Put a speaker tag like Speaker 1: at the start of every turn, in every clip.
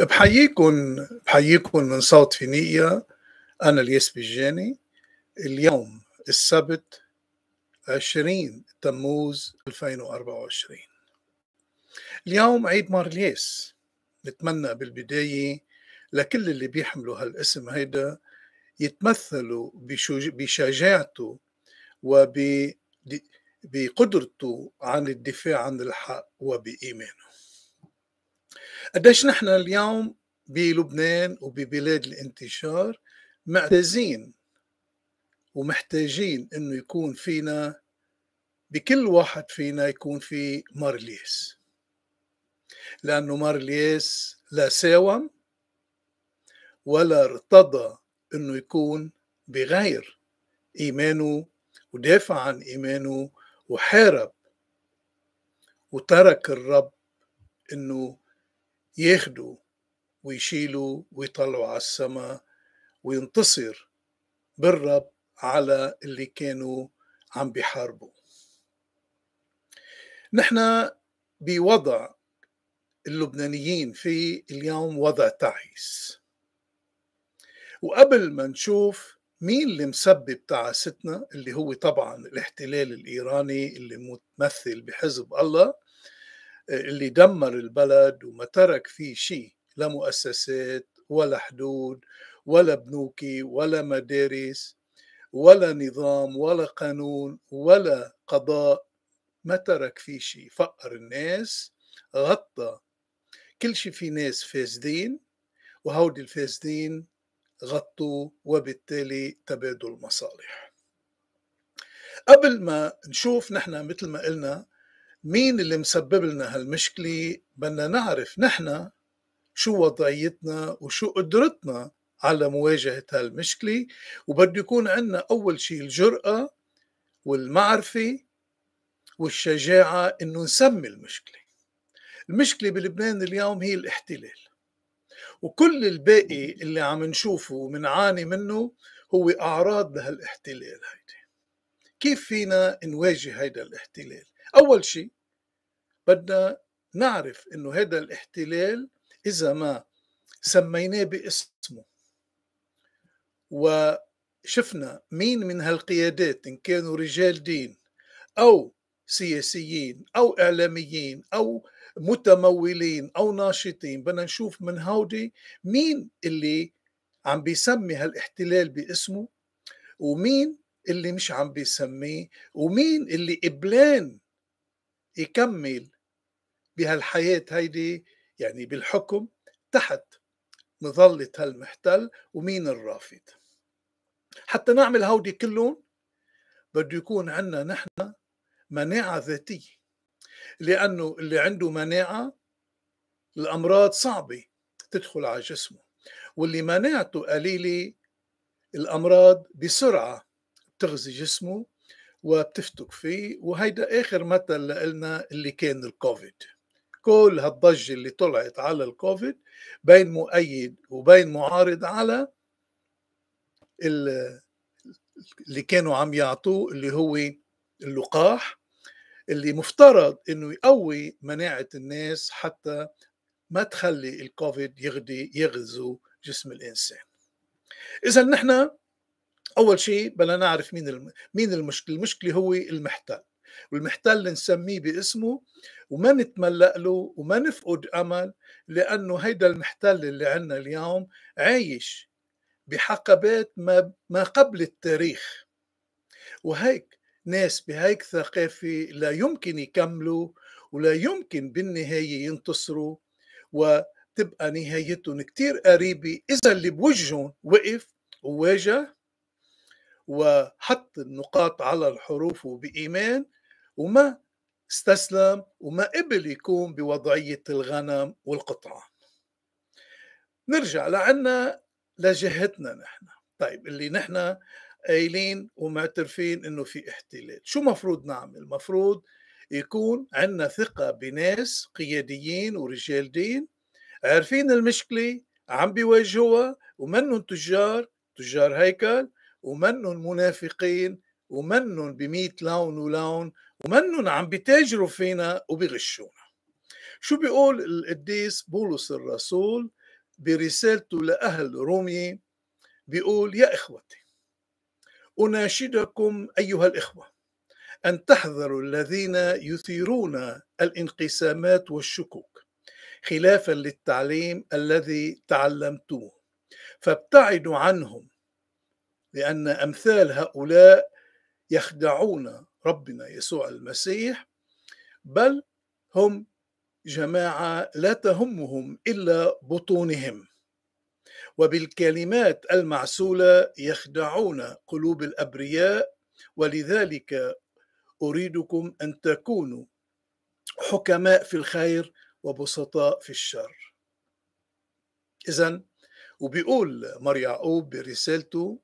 Speaker 1: بحييكم بحييكم من صوت فينيقيا أنا الياس بجاني اليوم السبت 20 تموز 2024 اليوم عيد مار الياس نتمنى بالبداية لكل اللي بيحملوا هالاسم هيدا يتمثلوا بشجاعته وب بقدرته عن الدفاع عن الحق وبإيمانه قديش نحن اليوم بلبنان وببلاد الانتشار معتزين ومحتاجين انه يكون فينا بكل واحد فينا يكون في مارليس لانه مارليس لا ساوم ولا ارتضى انه يكون بغير ايمانه ودافع عن ايمانه وحارب وترك الرب انه ياخدوا ويشيلوا ويطلعوا على السماء وينتصر بالرب على اللي كانوا عم بيحاربوا نحن بوضع اللبنانيين في اليوم وضع تعيس وقبل ما نشوف مين اللي مسبب تعاستنا اللي هو طبعا الاحتلال الايراني اللي متمثل بحزب الله اللي دمر البلد وما ترك فيه شيء لا مؤسسات ولا حدود ولا بنوكي ولا مدارس ولا نظام ولا قانون ولا قضاء ما ترك فيه شيء فقر الناس غطى كل شيء في ناس فاسدين وهودي الفاسدين غطوا وبالتالي تبادل مصالح قبل ما نشوف نحن مثل ما قلنا مين اللي مسبب لنا هالمشكلة بدنا نعرف نحن شو وضعيتنا وشو قدرتنا على مواجهة هالمشكلة وبده يكون عندنا أول شيء الجرأة والمعرفة والشجاعة إنه نسمي المشكلة المشكلة بلبنان اليوم هي الاحتلال وكل الباقي اللي عم نشوفه ومنعاني منه هو أعراض لهالاحتلال هيدي كيف فينا نواجه هيدا الاحتلال أول شيء بدنا نعرف أنه هذا الاحتلال إذا ما سميناه باسمه وشفنا مين من هالقيادات إن كانوا رجال دين أو سياسيين أو إعلاميين أو متمولين أو ناشطين بدنا نشوف من هودي مين اللي عم بيسمي هالاحتلال باسمه ومين اللي مش عم بيسميه ومين اللي قبلان يكمل بهالحياة هيدي يعني بالحكم تحت مظلة هالمحتل ومين الرافض حتى نعمل هودي كلهم بده يكون عندنا نحن مناعة ذاتية لأنه اللي عنده مناعة الأمراض صعبة تدخل على جسمه واللي مناعته قليلة الأمراض بسرعة تغذي جسمه وبتفتك فيه وهيدا آخر مثل لنا اللي كان الكوفيد كل هالضجة اللي طلعت على الكوفيد بين مؤيد وبين معارض على اللي كانوا عم يعطوه اللي هو اللقاح اللي مفترض انه يقوي مناعه الناس حتى ما تخلي الكوفيد يغدي يغزو جسم الانسان. اذا نحن اول شيء بدنا نعرف مين الم... مين المشكله المشكله هو المحتل والمحتل نسميه باسمه وما نتملق له وما نفقد امل لانه هيدا المحتل اللي عندنا اليوم عايش بحقبات ما ما قبل التاريخ وهيك ناس بهيك ثقافه لا يمكن يكملوا ولا يمكن بالنهايه ينتصروا وتبقى نهايتهم كتير قريبه اذا اللي بوجههم وقف وواجه وحط النقاط على الحروف بإيمان وما استسلم وما قبل يكون بوضعية الغنم والقطعان نرجع لعنا لجهتنا نحن طيب اللي نحن قايلين ومعترفين انه في احتلال شو مفروض نعمل مفروض يكون عندنا ثقة بناس قياديين ورجال دين عارفين المشكلة عم بيواجهوها ومنهم تجار تجار هيكل ومنن منافقين ومنن بميت لون ولون ومنن عم بتاجروا فينا وبغشونا شو بيقول القديس بولس الرسول برسالته لأهل رومية بيقول يا إخوتي أناشدكم أيها الإخوة أن تحذروا الذين يثيرون الانقسامات والشكوك خلافا للتعليم الذي تعلمتوه فابتعدوا عنهم لأن أمثال هؤلاء يخدعون ربنا يسوع المسيح بل هم جماعة لا تهمهم إلا بطونهم وبالكلمات المعسولة يخدعون قلوب الأبرياء ولذلك أريدكم أن تكونوا حكماء في الخير وبسطاء في الشر إذا وبيقول مار يعقوب برسالته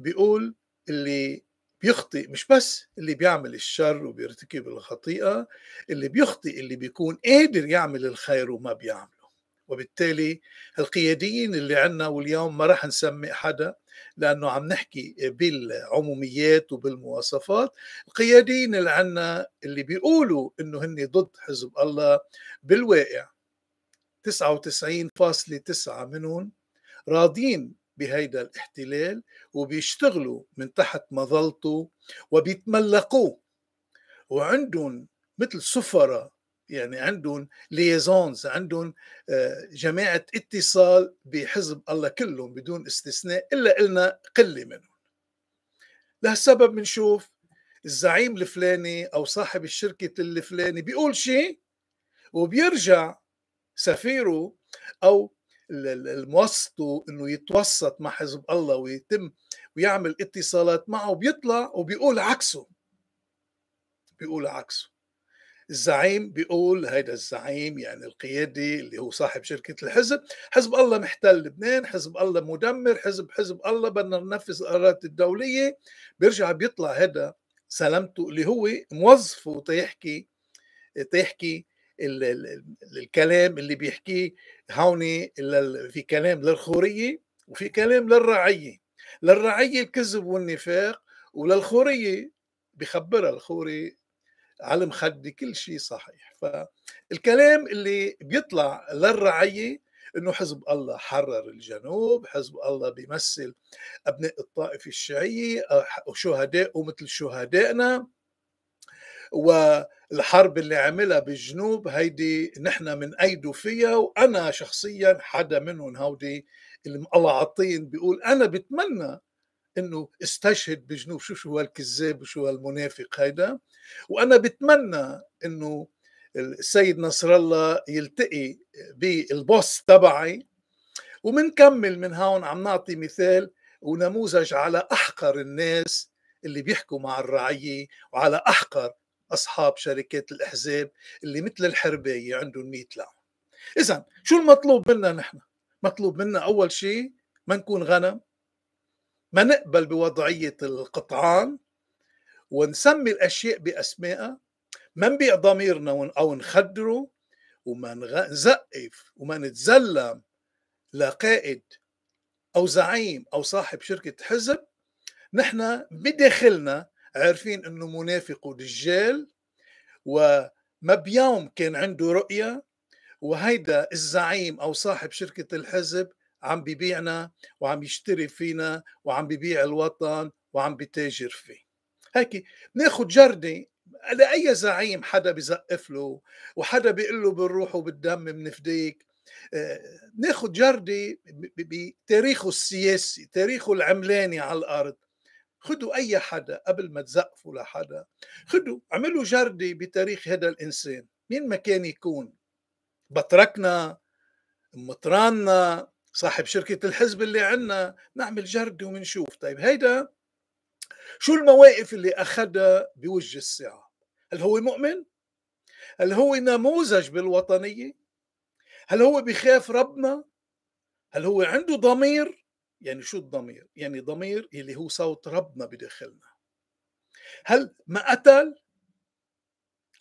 Speaker 1: بيقول اللي بيخطئ مش بس اللي بيعمل الشر وبيرتكب الخطيئة اللي بيخطئ اللي بيكون قادر يعمل الخير وما بيعمله وبالتالي القياديين اللي عندنا واليوم ما راح نسمي حدا لانه عم نحكي بالعموميات وبالمواصفات القياديين اللي عندنا اللي بيقولوا انه هن ضد حزب الله بالواقع 99.9 منهم راضين بهيدا الاحتلال وبيشتغلوا من تحت مظلته وبيتملقوه وعندهم مثل سفرة يعني عندهم ليزونز عندهم آه، جماعة اتصال بحزب الله كلهم بدون استثناء إلا إلنا قلة منهم لهالسبب بنشوف الزعيم الفلاني أو صاحب الشركة الفلاني بيقول شيء وبيرجع سفيره أو الموسطه انه يتوسط مع حزب الله ويتم ويعمل اتصالات معه بيطلع وبيقول عكسه بيقول عكسه الزعيم بيقول هيدا الزعيم يعني القيادي اللي هو صاحب شركة الحزب حزب الله محتل لبنان حزب الله مدمر حزب حزب الله بدنا ننفذ القرارات الدولية بيرجع بيطلع هذا سلامته اللي هو موظفه تيحكي تيحكي الكلام اللي بيحكيه هون في كلام للخورية وفي كلام للرعية للرعية الكذب والنفاق وللخورية بخبرها الخوري على مخدي كل شيء صحيح فالكلام اللي بيطلع للرعية انه حزب الله حرر الجنوب حزب الله بيمثل ابناء الطائفه الشيعيه وشهداء مثل شهدائنا والحرب اللي عملها بالجنوب هيدي نحن من ايده فيها وانا شخصيا حدا منهم هودي اللي الله عطين بيقول انا بتمنى انه استشهد بجنوب شو شو هالكذاب وشو هالمنافق هيدا وانا بتمنى انه السيد نصر الله يلتقي بالبوس تبعي ومنكمل من هون عم نعطي مثال ونموذج على احقر الناس اللي بيحكوا مع الرعيه وعلى احقر اصحاب شركات الاحزاب اللي مثل الحربايه عندهم 100 لعبه اذا شو المطلوب منا نحن مطلوب منا اول شيء ما نكون غنم ما نقبل بوضعيه القطعان ونسمي الاشياء باسمائها ما نبيع ضميرنا او نخدره وما نزقف وما نتزلم لقائد او زعيم او صاحب شركه حزب نحن بداخلنا عارفين انه منافق ودجال وما بيوم كان عنده رؤيه وهيدا الزعيم او صاحب شركه الحزب عم ببيعنا وعم يشتري فينا وعم ببيع الوطن وعم بتاجر فيه هيك ناخذ جردة لأي زعيم حدا بزقف له وحدا بيقول له بالروح وبالدم بنفديك آه، ناخذ جردي بتاريخه السياسي تاريخه العملاني على الأرض خدوا أي حدا قبل ما تزقفوا لحدا خدوا اعملوا جردي بتاريخ هذا الإنسان مين ما كان يكون بطركنا مطراننا صاحب شركة الحزب اللي عنا نعمل جردي ومنشوف طيب هيدا شو المواقف اللي أخدها بوجه الساعة هل هو مؤمن؟ هل هو نموذج بالوطنية؟ هل هو بخاف ربنا؟ هل هو عنده ضمير؟ يعني شو الضمير؟ يعني ضمير اللي هو صوت ربنا بداخلنا هل ما قتل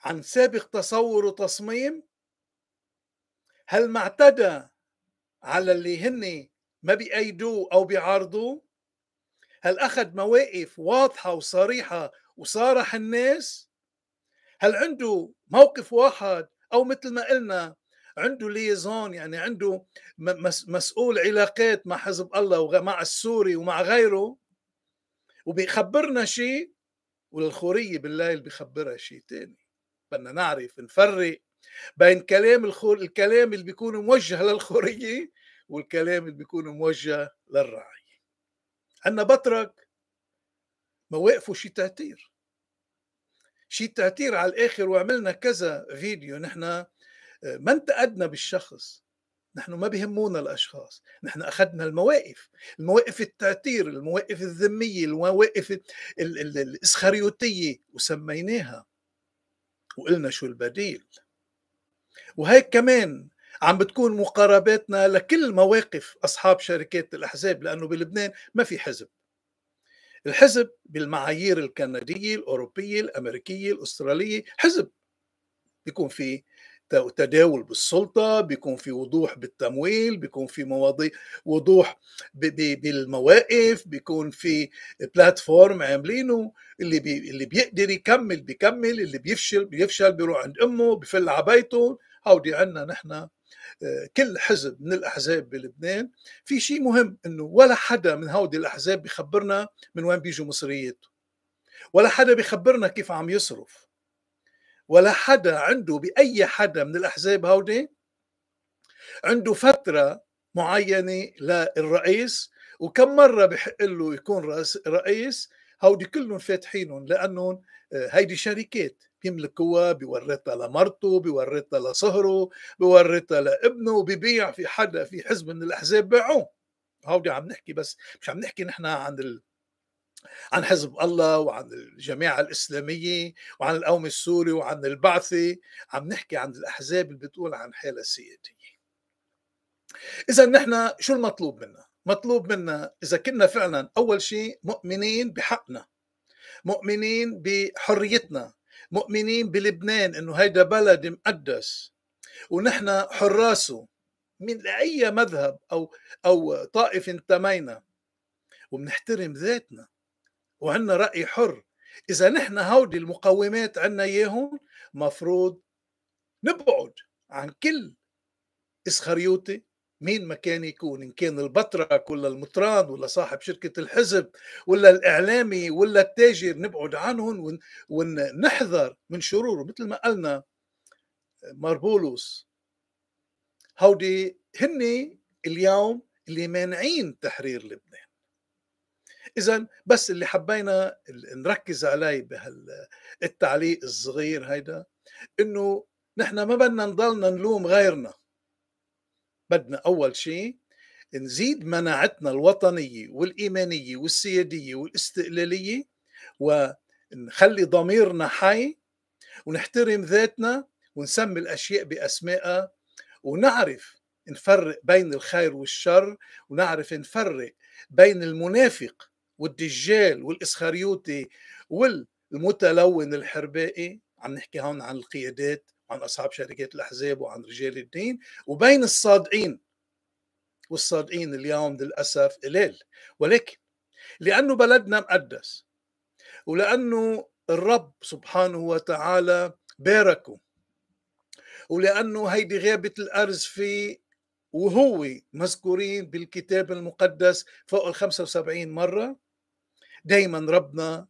Speaker 1: عن سابق تصور وتصميم؟ هل ما اعتدى على اللي هن ما بيأيدوه أو بيعارضوه؟ هل أخذ مواقف واضحة وصريحة وصارح الناس؟ هل عنده موقف واحد أو مثل ما قلنا عنده ليزون يعني عنده مسؤول علاقات مع حزب الله ومع السوري ومع غيره وبيخبرنا شيء والخورية بالليل بيخبرها شيء تاني بدنا نعرف نفرق بين كلام الخور الكلام اللي بيكون موجه للخورية والكلام اللي بيكون موجه للرعية بطرك ما مواقفه شيء تهتير شيء تهتير على الآخر وعملنا كذا فيديو نحن آه، ما انتقدنا بالشخص نحن ما بهمونا الاشخاص نحن اخذنا المواقف المواقف التعتير المواقف الذميه المواقف الاسخريوتيه وسميناها وقلنا شو البديل وهيك كمان عم بتكون مقارباتنا لكل مواقف اصحاب شركات الاحزاب لانه بلبنان ما في حزب الحزب بالمعايير الكنديه الاوروبيه الامريكيه الاستراليه حزب بيكون في تداول بالسلطه بيكون في وضوح بالتمويل بيكون في مواضيع وضوح بالمواقف بيكون في بلاتفورم عاملينه اللي بي اللي بيقدر يكمل بيكمل اللي بيفشل بيفشل بيروح عند امه بفل على بيته هودي عندنا نحن آه، كل حزب من الاحزاب بلبنان في شيء مهم انه ولا حدا من هودي الاحزاب بيخبرنا من وين بيجوا مصرياته ولا حدا بيخبرنا كيف عم يصرف ولا حدا عنده بأي حدا من الأحزاب هودي عنده فترة معينة للرئيس وكم مرة بحق له يكون رئيس, هودي كلهم فاتحينهم لأنهم آه، هيدي شركات بيملكوها بيورثها لمرته بيورثها لصهره بيورثها لابنه ببيع في حدا في حزب من الأحزاب باعوه هودي عم نحكي بس مش عم نحكي نحن عن ال... عن حزب الله وعن الجماعة الإسلامية وعن القوم السوري وعن البعثة عم نحكي عن الأحزاب اللي بتقول عن حالة سيادية إذا نحن شو المطلوب منا؟ مطلوب منا إذا كنا فعلا أول شيء مؤمنين بحقنا مؤمنين بحريتنا مؤمنين بلبنان إنه هيدا بلد مقدس ونحن حراسه من أي مذهب أو أو طائف انتمينا وبنحترم ذاتنا وعندنا راي حر اذا نحن هودي المقومات عندنا اياهم مفروض نبعد عن كل اسخريوتي مين ما كان يكون ان كان البطرك ولا المطران ولا صاحب شركه الحزب ولا الاعلامي ولا التاجر نبعد عنهم ونحذر من شروره مثل ما قالنا ماربولوس هودي هن اليوم اللي مانعين تحرير لبنان اذا بس اللي حبينا نركز عليه بهالتعليق الصغير هيدا انه نحن ما بدنا نضلنا نلوم غيرنا بدنا اول شيء نزيد مناعتنا الوطنيه والايمانيه والسياديه والاستقلاليه ونخلي ضميرنا حي ونحترم ذاتنا ونسمي الاشياء باسمائها ونعرف نفرق بين الخير والشر ونعرف نفرق بين المنافق والدجال والإسخريوتي والمتلون الحربائي عم نحكي هون عن القيادات وعن أصحاب شركات الأحزاب وعن رجال الدين وبين الصادقين والصادقين اليوم للأسف قلال ولكن لأنه بلدنا مقدس ولأنه الرب سبحانه وتعالى باركه ولأنه هيدي غابة الأرز في وهو مذكورين بالكتاب المقدس فوق ال 75 مرة دايما ربنا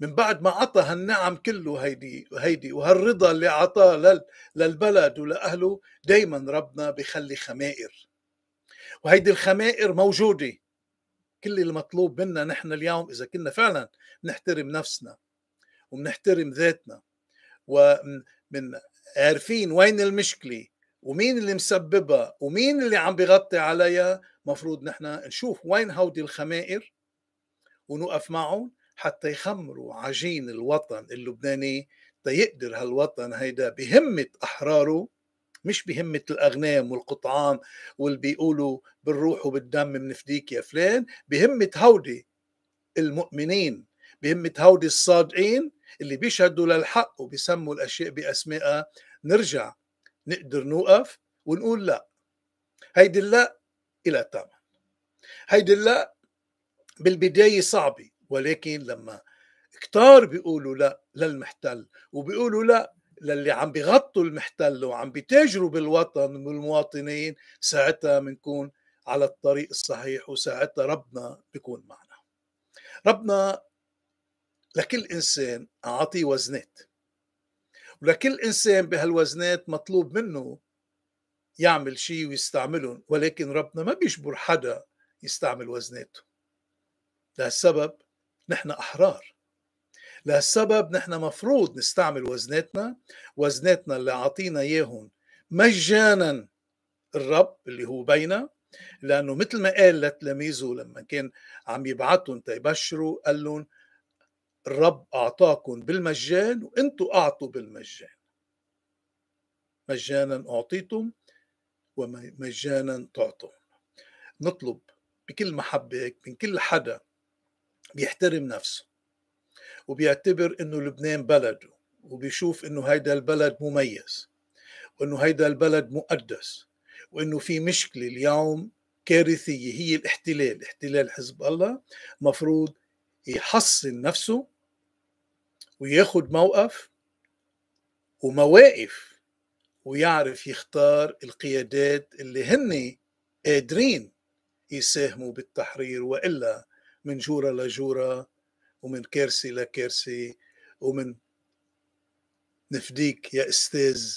Speaker 1: من بعد ما عطى هالنعم كله هيدي هيدي وهالرضا اللي عطاه للبلد ولاهله دايما ربنا بخلي خمائر وهيدي الخمائر موجوده كل المطلوب منا نحن اليوم اذا كنا فعلا نحترم نفسنا وبنحترم ذاتنا ومن عارفين وين المشكله ومين اللي مسببها ومين اللي عم بغطي عليها مفروض نحن نشوف وين هودي الخمائر ونوقف معهم حتى يخمروا عجين الوطن اللبناني تيقدر هالوطن هيدا بهمة أحراره مش بهمة الأغنام والقطعان واللي بيقولوا بالروح وبالدم منفديك يا فلان بهمة هودي المؤمنين بهمة هودي الصادقين اللي بيشهدوا للحق وبيسموا الأشياء بأسمائها نرجع نقدر نوقف ونقول لا هيدي لا إلى تمام هيدي لا بالبداية صعبة ولكن لما كتار بيقولوا لا للمحتل وبيقولوا لا للي عم بيغطوا المحتل وعم بيتاجروا بالوطن والمواطنين ساعتها بنكون على الطريق الصحيح وساعتها ربنا بيكون معنا ربنا لكل إنسان أعطيه وزنات ولكل إنسان بهالوزنات مطلوب منه يعمل شيء ويستعملهم ولكن ربنا ما بيجبر حدا يستعمل وزناته لهالسبب نحن أحرار لهالسبب نحن مفروض نستعمل وزناتنا وزناتنا اللي عاطينا إياهم مجانا الرب اللي هو بينا لأنه مثل ما قال لتلاميذه لما كان عم يبعثهم تيبشروا قال لهم الرب أعطاكم بالمجان وأنتوا أعطوا بالمجان مجانا أعطيتم ومجانا تعطون نطلب بكل محبة من كل حدا بيحترم نفسه وبيعتبر انه لبنان بلده وبيشوف انه هيدا البلد مميز وانه هيدا البلد مقدس وانه في مشكله اليوم كارثيه هي الاحتلال احتلال حزب الله مفروض يحصن نفسه وياخد موقف ومواقف ويعرف يختار القيادات اللي هن قادرين يساهموا بالتحرير والا من جورة لجورة ومن كارثة لكارثة ومن نفديك يا استاذ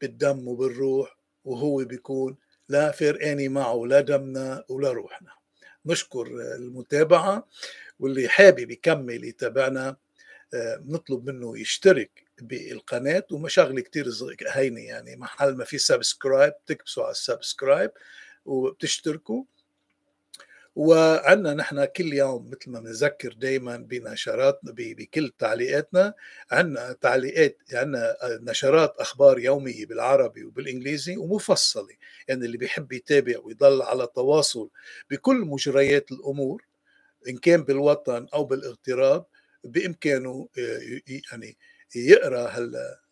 Speaker 1: بالدم وبالروح وهو بيكون لا فرقاني معه لا دمنا ولا روحنا نشكر المتابعة واللي حابب يكمل يتابعنا آه، نطلب منه يشترك بالقناة ومشاغل كتير هينة يعني محل ما في سبسكرايب تكبسوا على السبسكرايب وبتشتركوا وعندنا نحن كل يوم مثل ما بنذكر دائما بنشراتنا بكل تعليقاتنا عندنا تعليقات عندنا نشرات اخبار يوميه بالعربي وبالانجليزي ومفصله يعني اللي بيحب يتابع ويضل على تواصل بكل مجريات الامور ان كان بالوطن او بالاغتراب بامكانه آه، يعني يقرا هلا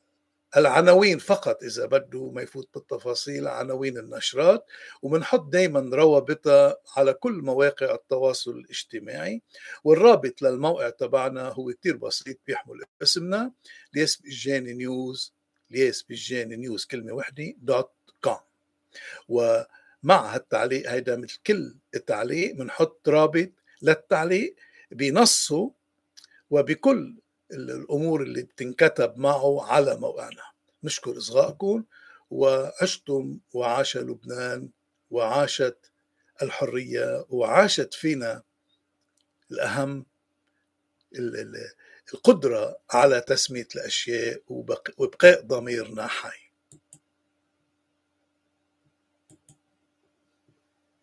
Speaker 1: العناوين فقط إذا بده ما يفوت بالتفاصيل عناوين النشرات وبنحط دايما روابطها على كل مواقع التواصل الاجتماعي والرابط للموقع تبعنا هو كتير بسيط بيحمل اسمنا لياس بجاني نيوز لياس بجاني نيوز كلمة وحدة دوت كوم ومع هالتعليق هيدا مثل كل تعليق بنحط رابط للتعليق بنصه وبكل الامور اللي بتنكتب معه على موقعنا نشكر اصغائكم وعشتم وعاش لبنان وعاشت الحريه وعاشت فينا الاهم القدره على تسميه الاشياء وبقاء ضميرنا حي